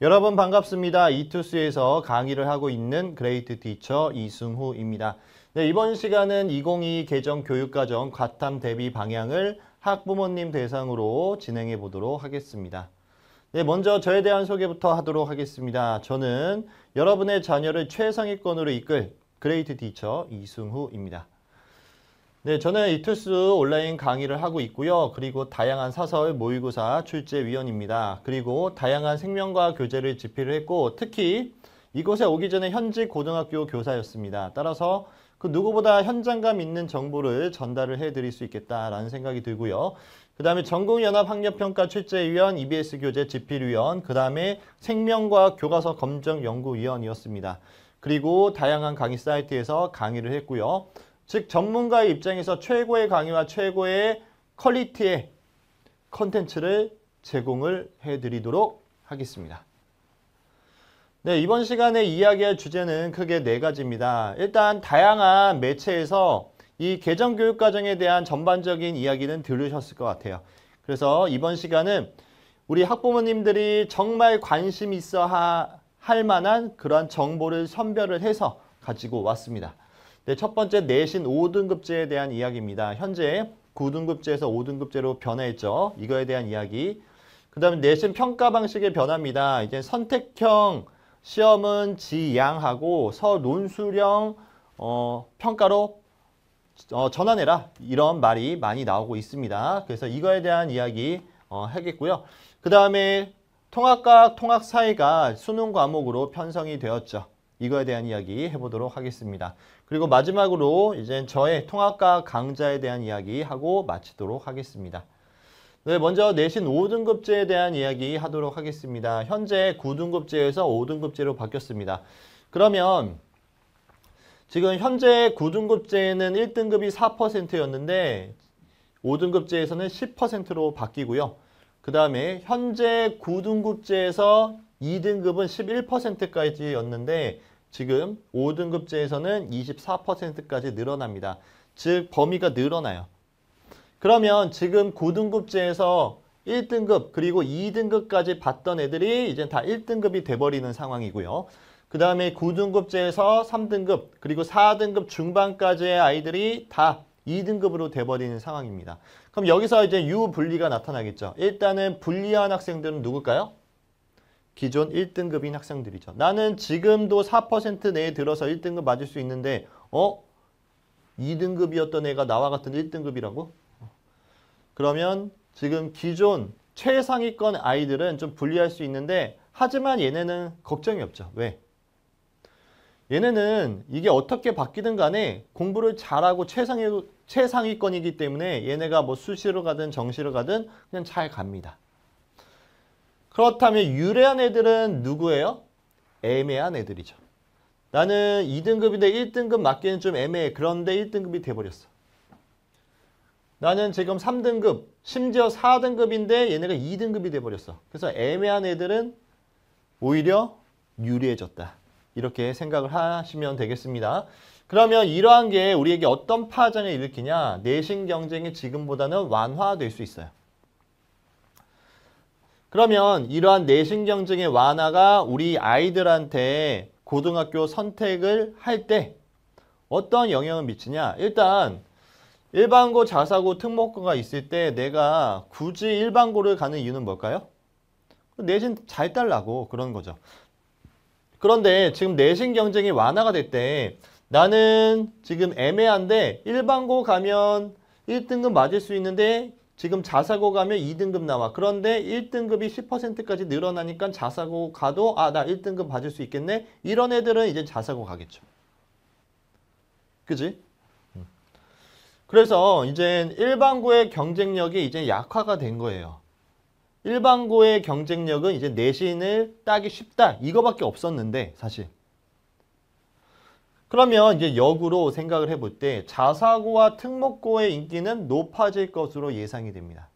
여러분 반갑습니다. 이투스에서 강의를 하고 있는 그레이트 티처 이승후입니다 네, 이번 시간은 2022 개정 교육과정 과탐 대비 방향을 학부모님 대상으로 진행해 보도록 하겠습니다. 네, 먼저 저에 대한 소개부터 하도록 하겠습니다. 저는 여러분의 자녀를 최상위권으로 이끌 그레이트 티처 이승후입니다 네, 저는 이투스 온라인 강의를 하고 있고요. 그리고 다양한 사설 모의고사 출제위원입니다. 그리고 다양한 생명과 교재를 집필을 했고 특히 이곳에 오기 전에 현지 고등학교 교사였습니다. 따라서 그 누구보다 현장감 있는 정보를 전달을 해드릴 수 있겠다라는 생각이 들고요. 그 다음에 전국연합학력평가 출제위원, EBS 교재 집필위원, 그 다음에 생명과 교과서 검정 연구위원이었습니다. 그리고 다양한 강의 사이트에서 강의를 했고요. 즉 전문가의 입장에서 최고의 강의와 최고의 퀄리티의 컨텐츠를 제공을 해드리도록 하겠습니다. 네, 이번 시간에 이야기할 주제는 크게 네 가지입니다. 일단 다양한 매체에서 이 개정 교육 과정에 대한 전반적인 이야기는 들으셨을 것 같아요. 그래서 이번 시간은 우리 학부모님들이 정말 관심 있어 하, 할 만한 그런 정보를 선별을 해서 가지고 왔습니다. 네, 첫 번째 내신 5등급제에 대한 이야기입니다. 현재 9등급제에서 5등급제로 변화했죠. 이거에 대한 이야기. 그 다음에 내신 평가 방식의 변화입니다. 이제 선택형 시험은 지양하고 서논술형 어, 평가로 어, 전환해라 이런 말이 많이 나오고 있습니다. 그래서 이거에 대한 이야기 어, 하겠고요. 그 다음에 통합과 통합사회가 수능 과목으로 편성이 되었죠. 이거에 대한 이야기 해보도록 하겠습니다. 그리고 마지막으로 이제 저의 통합과 강좌에 대한 이야기 하고 마치도록 하겠습니다. 네, 먼저 내신 5등급제에 대한 이야기 하도록 하겠습니다. 현재 9등급제에서 5등급제로 바뀌었습니다. 그러면 지금 현재 9등급제는 1등급이 4%였는데 5등급제에서는 10%로 바뀌고요. 그 다음에 현재 9등급제에서 2등급은 11%까지였는데 지금 5등급제에서는 24%까지 늘어납니다. 즉 범위가 늘어나요. 그러면 지금 고등급제에서 1등급 그리고 2등급까지 받던 애들이 이제 다 1등급이 돼버리는 상황이고요. 그 다음에 고등급제에서 3등급 그리고 4등급 중반까지의 아이들이 다 2등급으로 돼버리는 상황입니다. 그럼 여기서 이제 유분리가 나타나겠죠. 일단은 분리한 학생들은 누굴까요? 기존 1등급인 학생들이죠. 나는 지금도 4% 내에 들어서 1등급 맞을 수 있는데 어? 2등급이었던 애가 나와 같은 1등급이라고? 그러면 지금 기존 최상위권 아이들은 좀 불리할 수 있는데 하지만 얘네는 걱정이 없죠. 왜? 얘네는 이게 어떻게 바뀌든 간에 공부를 잘하고 최상위, 최상위권이기 때문에 얘네가 뭐 수시로 가든 정시로 가든 그냥 잘 갑니다. 그렇다면 유리한 애들은 누구예요? 애매한 애들이죠. 나는 2등급인데 1등급 맞기는 좀 애매해. 그런데 1등급이 돼버렸어. 나는 지금 3등급, 심지어 4등급인데 얘네가 2등급이 돼버렸어. 그래서 애매한 애들은 오히려 유리해졌다. 이렇게 생각을 하시면 되겠습니다. 그러면 이러한 게 우리에게 어떤 파장을 일으키냐? 내신 경쟁이 지금보다는 완화될 수 있어요. 그러면 이러한 내신경증의 완화가 우리 아이들한테 고등학교 선택을 할 때 어떤 영향을 미치냐? 일단 일반고, 자사고, 특목고가 있을 때 내가 굳이 일반고를 가는 이유는 뭘까요? 내신 잘 달라고 그런 거죠. 그런데 지금 내신 경쟁이 완화가 될 때 나는 지금 애매한데 일반고 가면 1등급 맞을 수 있는데 지금 자사고 가면 2등급 나와. 그런데 1등급이 10%까지 늘어나니까 자사고 가도 아, 나 1등급 받을 수 있겠네. 이런 애들은 이제 자사고 가겠죠. 그지? 음. 그래서 이제 일반고의 경쟁력이 이제 약화가 된 거예요. 일반고의 경쟁력은 이제 내신을 따기 쉽다. 이거밖에 없었는데 사실. 그러면 이제 역으로 생각을 해볼 때 자사고와 특목고의 인기는 높아질 것으로 예상이 됩니다.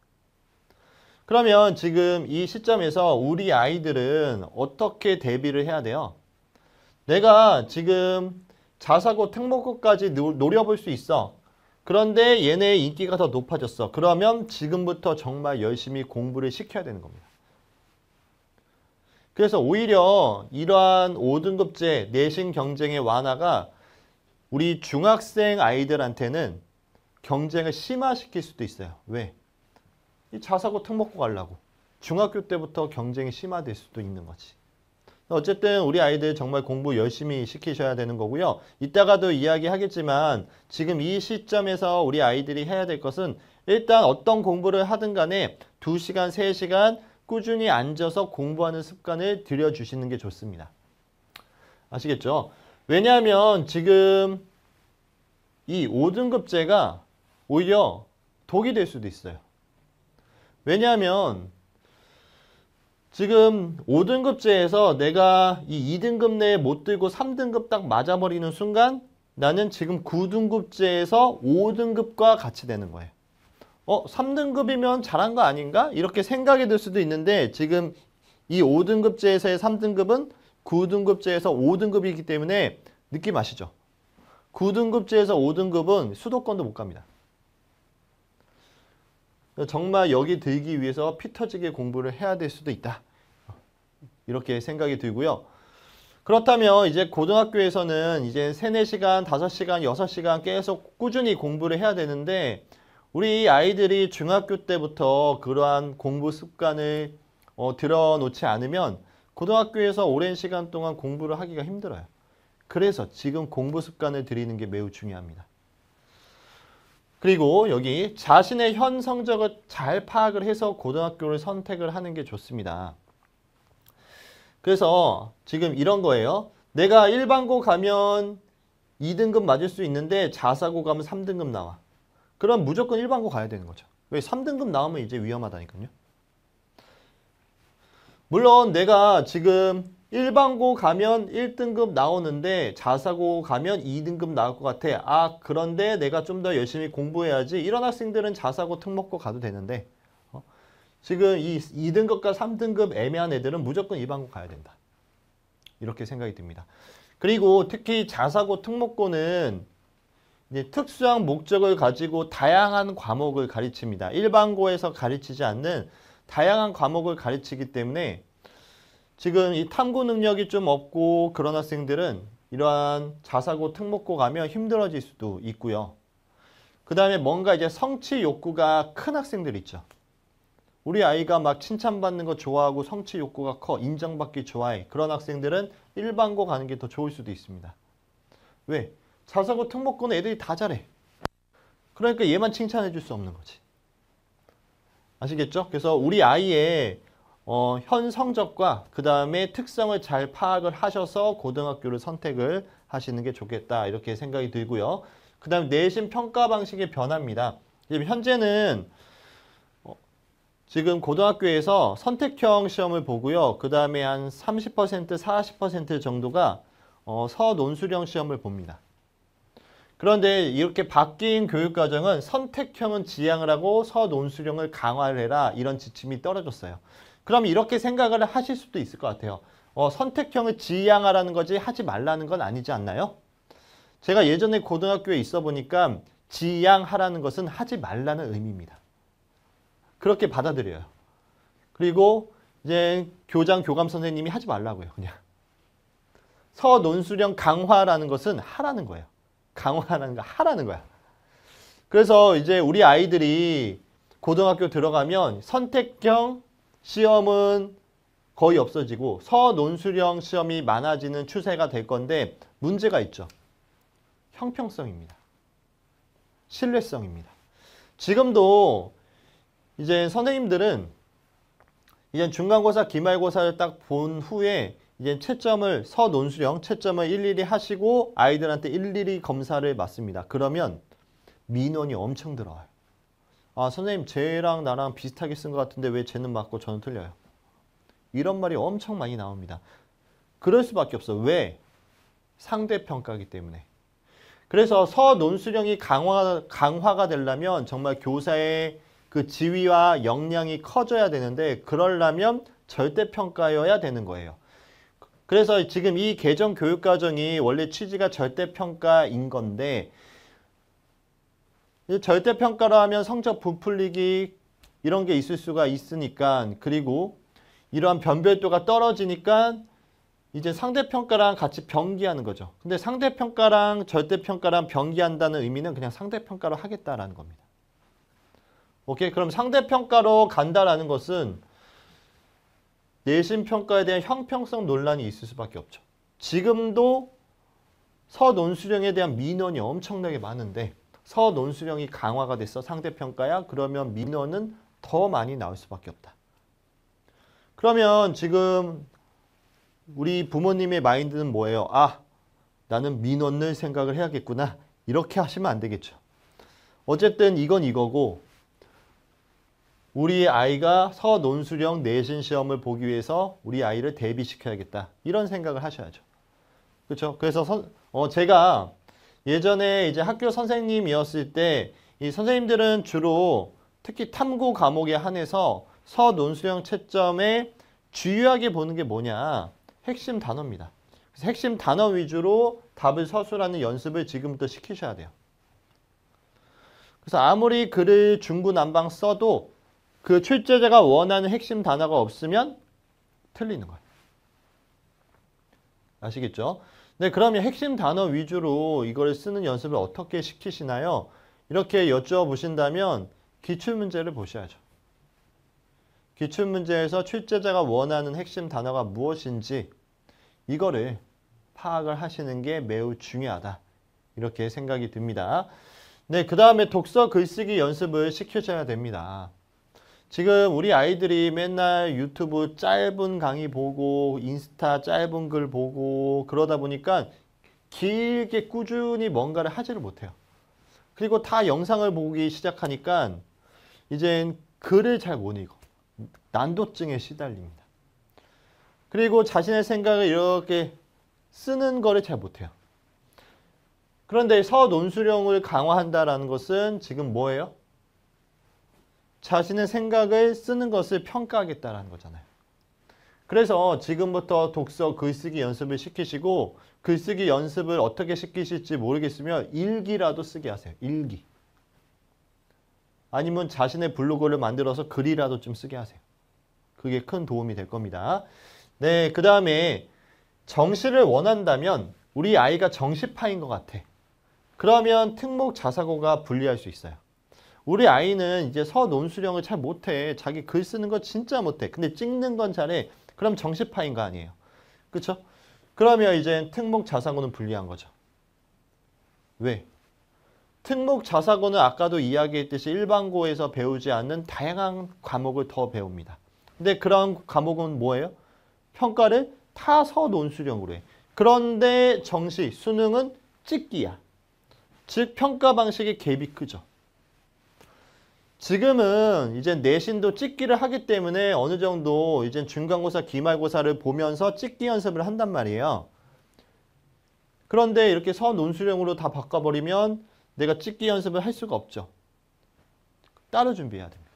그러면 지금 이 시점에서 우리 아이들은 어떻게 대비를 해야 돼요? 내가 지금 자사고 특목고까지 노려볼 수 있어. 그런데 얘네의 인기가 더 높아졌어. 그러면 지금부터 정말 열심히 공부를 시켜야 되는 겁니다. 그래서 오히려 이러한 5등급제 내신 경쟁의 완화가 우리 중학생 아이들한테는 경쟁을 심화시킬 수도 있어요. 왜? 이 자사고 특 먹고 가려고. 중학교 때부터 경쟁이 심화될 수도 있는 거지. 어쨌든 우리 아이들 정말 공부 열심히 시키셔야 되는 거고요. 이따가도 이야기하겠지만 지금 이 시점에서 우리 아이들이 해야 될 것은 일단 어떤 공부를 하든 간에 2시간3시간 꾸준히 앉아서 공부하는 습관을 들여주시는 게 좋습니다. 아시겠죠? 왜냐하면 지금 이 5등급제가 오히려 독이 될 수도 있어요. 왜냐하면 지금 5등급제에서 내가 이 2등급 내에 못 들고 3등급 딱 맞아버리는 순간 나는 지금 9등급제에서 5등급과 같이 되는 거예요. 어, 3등급이면 잘한 거 아닌가? 이렇게 생각이 들 수도 있는데 지금 이 5등급제에서의 3등급은 9등급제에서 5등급이기 때문에 느낌 아시죠? 9등급제에서 5등급은 수도권도 못 갑니다. 정말 여기 들기 위해서 피터지게 공부를 해야 될 수도 있다. 이렇게 생각이 들고요. 그렇다면 이제 고등학교에서는 이제 3, 4시간, 5시간, 6시간 계속 꾸준히 공부를 해야 되는데 우리 아이들이 중학교 때부터 그러한 공부 습관을 어, 들어놓지 않으면 고등학교에서 오랜 시간 동안 공부를 하기가 힘들어요. 그래서 지금 공부 습관을 들이는 게 매우 중요합니다. 그리고 여기 자신의 현 성적을 잘 파악을 해서 고등학교를 선택을 하는 게 좋습니다. 그래서 지금 이런 거예요. 내가 일반고 가면 2등급 맞을 수 있는데 자사고 가면 3등급 나와. 그럼 무조건 일반고 가야 되는 거죠. 왜 3등급 나오면 이제 위험하다니까요. 물론 내가 지금 일반고 가면 1등급 나오는데 자사고 가면 2등급 나올 것 같아. 아 그런데 내가 좀 더 열심히 공부해야지. 이런 학생들은 자사고 특목고 가도 되는데 어? 지금 이 2등급과 3등급 애매한 애들은 무조건 일반고 가야 된다. 이렇게 생각이 듭니다. 그리고 특히 자사고 특목고는 특수한 목적을 가지고 다양한 과목을 가르칩니다. 일반고에서 가르치지 않는 다양한 과목을 가르치기 때문에 지금 이 탐구 능력이 좀 없고 그런 학생들은 이러한 자사고 특목고 가면 힘들어질 수도 있고요. 그 다음에 뭔가 이제 성취 욕구가 큰 학생들 있죠. 우리 아이가 막 칭찬받는 거 좋아하고 성취 욕구가 커 인정받기 좋아해 그런 학생들은 일반고 가는 게 더 좋을 수도 있습니다. 왜? 자사고 특목고는 애들이 다 잘해. 그러니까 얘만 칭찬해 줄 수 없는 거지. 아시겠죠? 그래서 우리 아이의 어, 현 성적과 그 다음에 특성을 잘 파악을 하셔서 고등학교를 선택을 하시는 게 좋겠다 이렇게 생각이 들고요. 그 다음에 내신 평가 방식이 변합니다. 지금 현재는 어, 지금 고등학교에서 선택형 시험을 보고요. 그 다음에 한 30%, 40% 정도가 어, 서논술형 시험을 봅니다. 그런데 이렇게 바뀐 교육과정은 선택형은 지향을 하고 서논술형을 강화를 해라 이런 지침이 떨어졌어요. 그럼 이렇게 생각을 하실 수도 있을 것 같아요. 어, 선택형을 지향하라는 거지 하지 말라는 건 아니지 않나요? 제가 예전에 고등학교에 있어 보니까 지향하라는 것은 하지 말라는 의미입니다. 그렇게 받아들여요. 그리고 이제 교장, 교감 선생님이 하지 말라고요. 그냥. 서논술형 강화라는 것은 하라는 거예요. 강화하는 거 하라는 거야. 그래서 이제 우리 아이들이 고등학교 들어가면 선택형 시험은 거의 없어지고 서논술형 시험이 많아지는 추세가 될 건데 문제가 있죠. 형평성입니다. 신뢰성입니다. 지금도 이제 선생님들은 이제 중간고사, 기말고사를 딱 본 후에 이제 채점을 서논술형 채점을 일일이 하시고 아이들한테 일일이 검사를 맡습니다. 그러면 민원이 엄청 들어와요. 아 선생님 쟤랑 나랑 비슷하게 쓴 것 같은데 왜 쟤는 맞고 저는 틀려요. 이런 말이 엄청 많이 나옵니다. 그럴 수밖에 없어. 왜? 상대평가기 때문에. 그래서 서논술형이 강화, 강화가 되려면 정말 교사의 그 지위와 역량이 커져야 되는데 그러려면 절대평가여야 되는 거예요. 그래서 지금 이 개정 교육과정이 원래 취지가 절대평가인 건데 절대평가로 하면 성적 부풀리기 이런 게 있을 수가 있으니까 그리고 이러한 변별도가 떨어지니까 이제 상대평가랑 같이 병기하는 거죠. 근데 상대평가랑 절대평가랑 병기한다는 의미는 그냥 상대평가로 하겠다라는 겁니다. 오케이 그럼 상대평가로 간다라는 것은 내신 평가에 대한 형평성 논란이 있을 수밖에 없죠. 지금도 서논술형에 대한 민원이 엄청나게 많은데 서논술형이 강화가 됐어 상대평가야 그러면 민원은 더 많이 나올 수밖에 없다. 그러면 지금 우리 부모님의 마인드는 뭐예요? 아 나는 민원을 생각을 해야겠구나 이렇게 하시면 안 되겠죠. 어쨌든 이건 이거고 우리 아이가 서논술형 내신 시험을 보기 위해서 우리 아이를 대비시켜야겠다. 이런 생각을 하셔야죠. 그렇죠? 그래서 선, 어, 제가 예전에 이제 학교 선생님이었을 때 이 선생님들은 주로 특히 탐구 과목에 한해서 서논술형 채점에 주요하게 보는 게 뭐냐? 핵심 단어입니다. 그래서 핵심 단어 위주로 답을 서술하는 연습을 지금부터 시키셔야 돼요. 그래서 아무리 글을 중구난방 써도 그 출제자가 원하는 핵심 단어가 없으면 틀리는 거예요. 아시겠죠? 네, 그러면 핵심 단어 위주로 이걸 쓰는 연습을 어떻게 시키시나요? 이렇게 여쭤보신다면 기출문제를 보셔야죠. 기출문제에서 출제자가 원하는 핵심 단어가 무엇인지 이거를 파악을 하시는 게 매우 중요하다. 이렇게 생각이 듭니다. 네, 그 다음에 독서 글쓰기 연습을 시켜줘야 됩니다. 지금 우리 아이들이 맨날 유튜브 짧은 강의 보고 인스타 짧은 글 보고 그러다 보니까 길게 꾸준히 뭔가를 하지를 못해요. 그리고 다 영상을 보기 시작하니까 이젠 글을 잘 못 읽어. 난도증에 시달립니다. 그리고 자신의 생각을 이렇게 쓰는 거를 잘 못해요. 그런데 서논술형을 강화한다라는 것은 지금 뭐예요? 자신의 생각을 쓰는 것을 평가하겠다라는 거잖아요. 그래서 지금부터 독서 글쓰기 연습을 시키시고 글쓰기 연습을 어떻게 시키실지 모르겠으면 일기라도 쓰게 하세요. 일기. 아니면 자신의 블로그를 만들어서 글이라도 좀 쓰게 하세요. 그게 큰 도움이 될 겁니다. 네, 그 다음에 정시를 원한다면 우리 아이가 정시파인 것 같아. 그러면 특목 자사고가 불리할 수 있어요. 우리 아이는 이제 서논술형을 잘 못해. 자기 글 쓰는 거 진짜 못해. 근데 찍는 건 잘해. 그럼 정시파인 거 아니에요. 그쵸 그러면 이제 특목 자사고는 불리한 거죠. 왜? 특목 자사고는 아까도 이야기했듯이 일반고에서 배우지 않는 다양한 과목을 더 배웁니다. 근데 그런 과목은 뭐예요? 평가를 타서 논술형으로 해. 그런데 정시, 수능은 찍기야. 즉 평가 방식의 갭이 크죠. 지금은 이제 내신도 찍기를 하기 때문에 어느 정도 이제 중간고사, 기말고사를 보면서 찍기 연습을 한단 말이에요. 그런데 이렇게 선논수령으로다 바꿔버리면 내가 찍기 연습을 할 수가 없죠. 따로 준비해야 됩니다.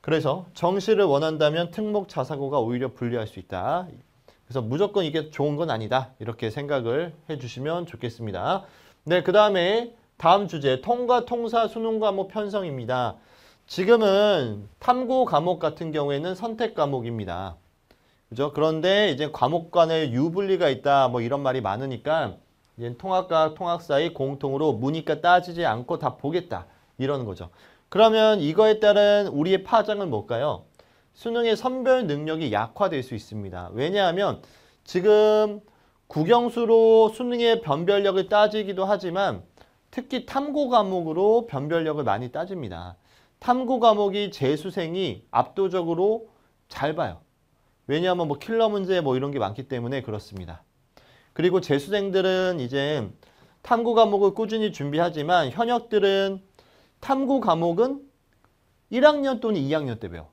그래서 정시를 원한다면 특목 자사고가 오히려 불리할 수 있다. 그래서 무조건 이게 좋은 건 아니다. 이렇게 생각을 해주시면 좋겠습니다. 네, 그 다음에 다음 주제 통과 통사 수능 과목 편성입니다. 지금은 탐구 과목 같은 경우에는 선택 과목입니다. 그죠? 그런데 이제 과목 간의 유불리가 있다 뭐 이런 말이 많으니까 이제 통합과 통합사의 공통으로 무니까 따지지 않고 다 보겠다 이러는 거죠. 그러면 이거에 따른 우리의 파장은 뭘까요? 수능의 선별 능력이 약화될 수 있습니다. 왜냐하면 지금 국영수로 수능의 변별력을 따지기도 하지만 특히 탐구 과목으로 변별력을 많이 따집니다. 탐구 과목이 재수생이 압도적으로 잘 봐요. 왜냐하면 뭐 킬러 문제 뭐 이런 게 많기 때문에 그렇습니다. 그리고 재수생들은 이제 탐구 과목을 꾸준히 준비하지만 현역들은 탐구 과목은 1학년 또는 2학년 때 배워.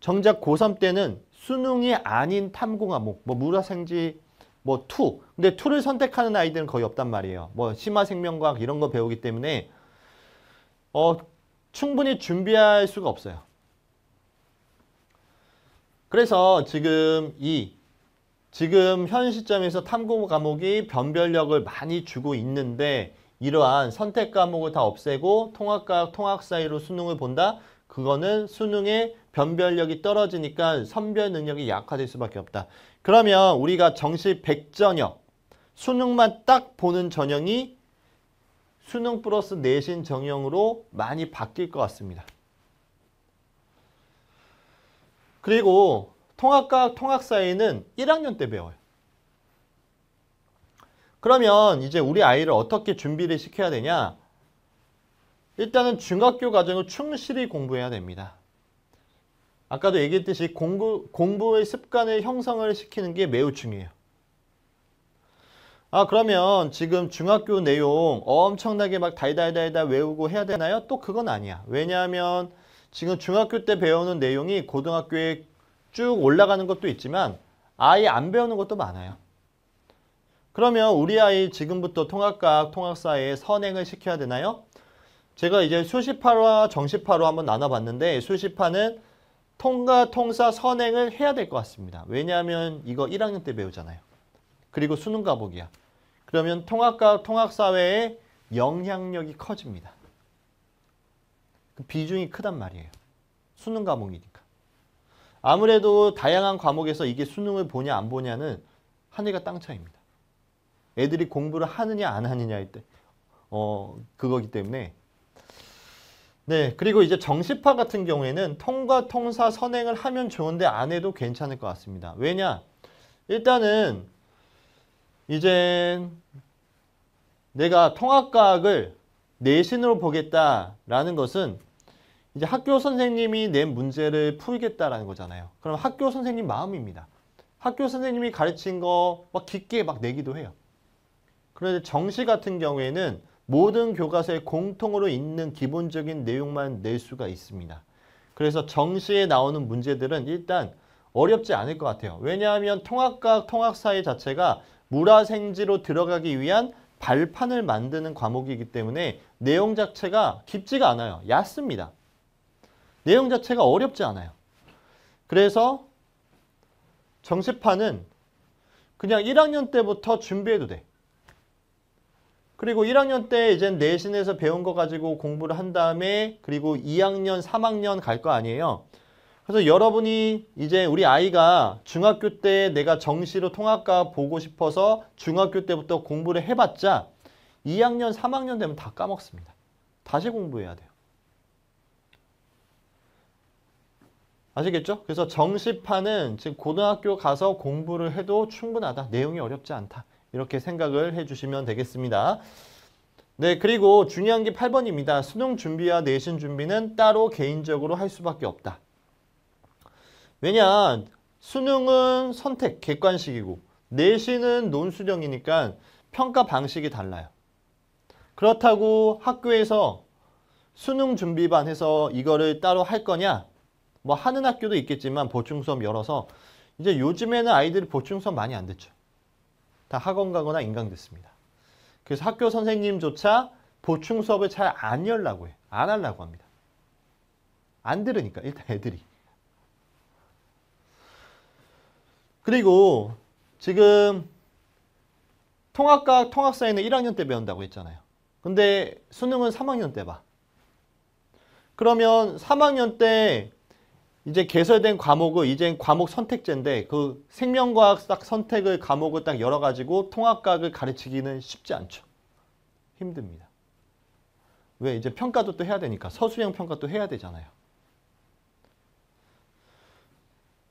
정작 고3 때는 수능이 아닌 탐구 과목, 뭐 물화생지, 뭐 투. 근데 2를 선택하는 아이들은 거의 없단 말이에요. 뭐 심화 생명과학 이런 거 배우기 때문에 어 충분히 준비할 수가 없어요. 그래서 지금 이 지금 현 시점에서 탐구 과목이 변별력을 많이 주고 있는데 이러한 선택 과목을 다 없애고 통합과학 통합 사이로 수능을 본다. 그거는 수능의 변별력이 떨어지니까 선별 능력이 약화될 수밖에 없다. 그러면 우리가 정시 100전형 수능만 딱 보는 전형이 수능 플러스 내신 전형으로 많이 바뀔 것 같습니다. 그리고 통합과학, 통합사회는 1학년 때 배워요. 그러면 이제 우리 아이를 어떻게 준비를 시켜야 되냐? 일단은 중학교 과정을 충실히 공부해야 됩니다. 아까도 얘기했듯이 공부, 공부의 습관을 형성을 시키는 게 매우 중요해요. 아 그러면 지금 중학교 내용 엄청나게 막 달달달달 외우고 해야 되나요? 또 그건 아니야. 왜냐하면 지금 중학교 때 배우는 내용이 고등학교에 쭉 올라가는 것도 있지만 아예 안 배우는 것도 많아요. 그러면 우리 아이 지금부터 통합과학, 통합사에 선행을 시켜야 되나요? 제가 이제 수시파와 정시파로 한번 나눠봤는데 수시파는 통과, 통사, 선행을 해야 될 것 같습니다. 왜냐하면 이거 1학년 때 배우잖아요. 그리고 수능 과목이야. 그러면 통합과통학사회의 영향력이 커집니다. 그 비중이 크단 말이에요. 수능 과목이니까. 아무래도 다양한 과목에서 이게 수능을 보냐 안 보냐는 하늘과 땅 차이입니다. 애들이 공부를 하느냐 안하느냐할때 어, 그거기 때문에 네, 그리고 이제 정시파 같은 경우에는 통과 통사 선행을 하면 좋은데 안 해도 괜찮을 것 같습니다. 왜냐? 일단은 이제 내가 통합과학을 내신으로 보겠다라는 것은 이제 학교 선생님이 낸 문제를 풀겠다라는 거잖아요. 그럼 학교 선생님 마음입니다. 학교 선생님이 가르친 거 막 깊게 막 내기도 해요. 그런데 정시 같은 경우에는 모든 교과서에 공통으로 있는 기본적인 내용만 낼 수가 있습니다. 그래서 정시에 나오는 문제들은 일단 어렵지 않을 것 같아요. 왜냐하면 통합과 통합사회 자체가 물화생지로 들어가기 위한 발판을 만드는 과목이기 때문에 내용 자체가 깊지가 않아요. 얕습니다. 내용 자체가 어렵지 않아요. 그래서 정시판은 그냥 1학년 때부터 준비해도 돼. 그리고 1학년 때 이제 내신에서 배운 거 가지고 공부를 한 다음에 그리고 2학년, 3학년 갈 거 아니에요. 그래서 여러분이 이제 우리 아이가 중학교 때 내가 정시로 통합과 보고 싶어서 중학교 때부터 공부를 해봤자 2학년, 3학년 되면 다 까먹습니다. 다시 공부해야 돼요. 아시겠죠? 그래서 정시판은 지금 고등학교 가서 공부를 해도 충분하다. 내용이 어렵지 않다. 이렇게 생각을 해주시면 되겠습니다. 네, 그리고 중요한 게 8번입니다. 수능 준비와 내신 준비는 따로 개인적으로 할 수밖에 없다. 왜냐, 수능은 선택, 객관식이고 내신은 논술형이니까 평가 방식이 달라요. 그렇다고 학교에서 수능 준비반 해서 이거를 따로 할 거냐? 뭐 하는 학교도 있겠지만 보충수업 열어서 이제 요즘에는 아이들이 보충수업 많이 안 듣죠. 다 학원 가거나 인강 듣습니다. 그래서 학교 선생님조차 보충 수업을 잘 안 열라고 해. 안 하려고 합니다. 안 들으니까 일단 애들이. 그리고 지금 통합과 통합사회는 1학년 때 배운다고 했잖아요. 근데 수능은 3학년 때 봐. 그러면 3학년 때 이제 개설된 과목은 이젠 과목 선택제인데 그 생명과학 딱 선택을 과목을 딱 열어가지고 통합과학을 가르치기는 쉽지 않죠. 힘듭니다. 왜? 이제 평가도 또 해야 되니까. 서술형 평가도 해야 되잖아요.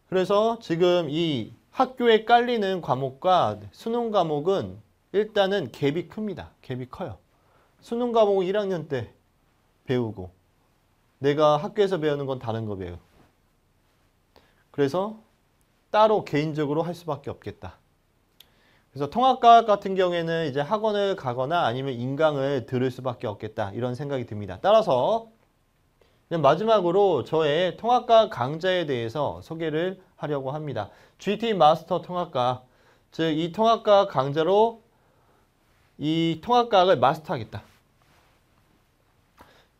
그래서 지금 이 학교에 깔리는 과목과 수능 과목은 일단은 갭이 큽니다. 갭이 커요. 수능 과목은 1학년 때 배우고 내가 학교에서 배우는 건 다른 거 배우고 그래서 따로 개인적으로 할 수밖에 없겠다. 그래서 통합과 같은 경우에는 이제 학원을 가거나 아니면 인강을 들을 수밖에 없겠다 이런 생각이 듭니다. 따라서 마지막으로 저의 통합과 강좌에 대해서 소개를 하려고 합니다. GT 마스터 통합과즉 이통합과 강좌로 이 통합과학을 마스터하겠다.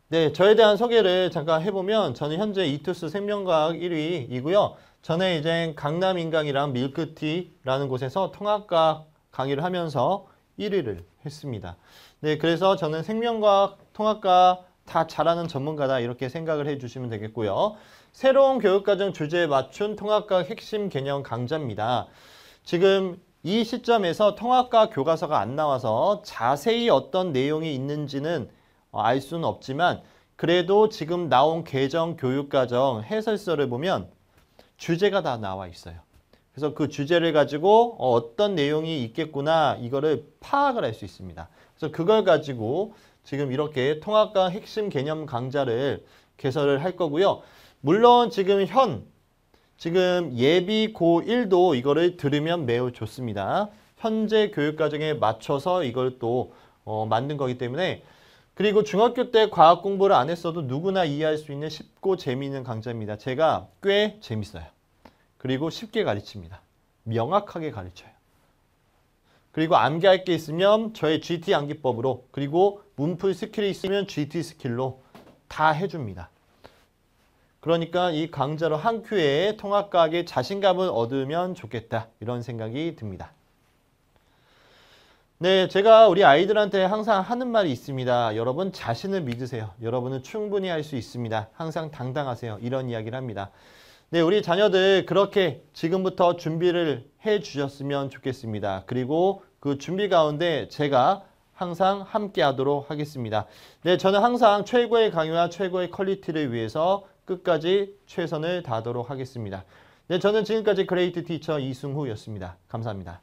네, 저에 대한 소개를 잠깐 해보면 저는 현재 이투스 생명과학 1위이고요. 전에 이제 강남인강이랑 밀크티라는 곳에서 통합과학 강의를 하면서 1위를 했습니다. 네, 그래서 저는 생명과학, 통합과학 다 잘하는 전문가다 이렇게 생각을 해주시면 되겠고요. 새로운 교육과정 주제에 맞춘 통합과학 핵심 개념 강좌입니다. 지금 이 시점에서 통합과학 교과서가 안 나와서 자세히 어떤 내용이 있는지는 알 수는 없지만 그래도 지금 나온 개정 교육과정 해설서를 보면 주제가 다 나와 있어요. 그래서 그 주제를 가지고 어, 어떤 내용이 있겠구나 이거를 파악을 할 수 있습니다. 그래서 그걸 가지고 지금 이렇게 통합과 핵심 개념 강좌를 개설을 할 거고요. 물론 지금 현, 지금 예비 고1도 이거를 들으면 매우 좋습니다. 현재 교육과정에 맞춰서 이걸 또 어, 만든 거기 때문에 그리고 중학교 때 과학 공부를 안 했어도 누구나 이해할 수 있는 쉽고 재미있는 강좌입니다. 제가 꽤 재밌어요. 그리고 쉽게 가르칩니다. 명확하게 가르쳐요. 그리고 암기할 게 있으면 저의 GT 암기법으로 그리고 문풀 스킬이 있으면 GT 스킬로 다 해줍니다. 그러니까 이 강좌로 한 큐에 통합과학의 자신감을 얻으면 좋겠다 이런 생각이 듭니다. 네, 제가 우리 아이들한테 항상 하는 말이 있습니다. 여러분 자신을 믿으세요. 여러분은 충분히 할 수 있습니다. 항상 당당하세요. 이런 이야기를 합니다. 네, 우리 자녀들 그렇게 지금부터 준비를 해 주셨으면 좋겠습니다. 그리고 그 준비 가운데 제가 항상 함께 하도록 하겠습니다. 네, 저는 항상 최고의 강의와 최고의 퀄리티를 위해서 끝까지 최선을 다하도록 하겠습니다. 네, 저는 지금까지 그레이트 티처 이승후였습니다. 감사합니다.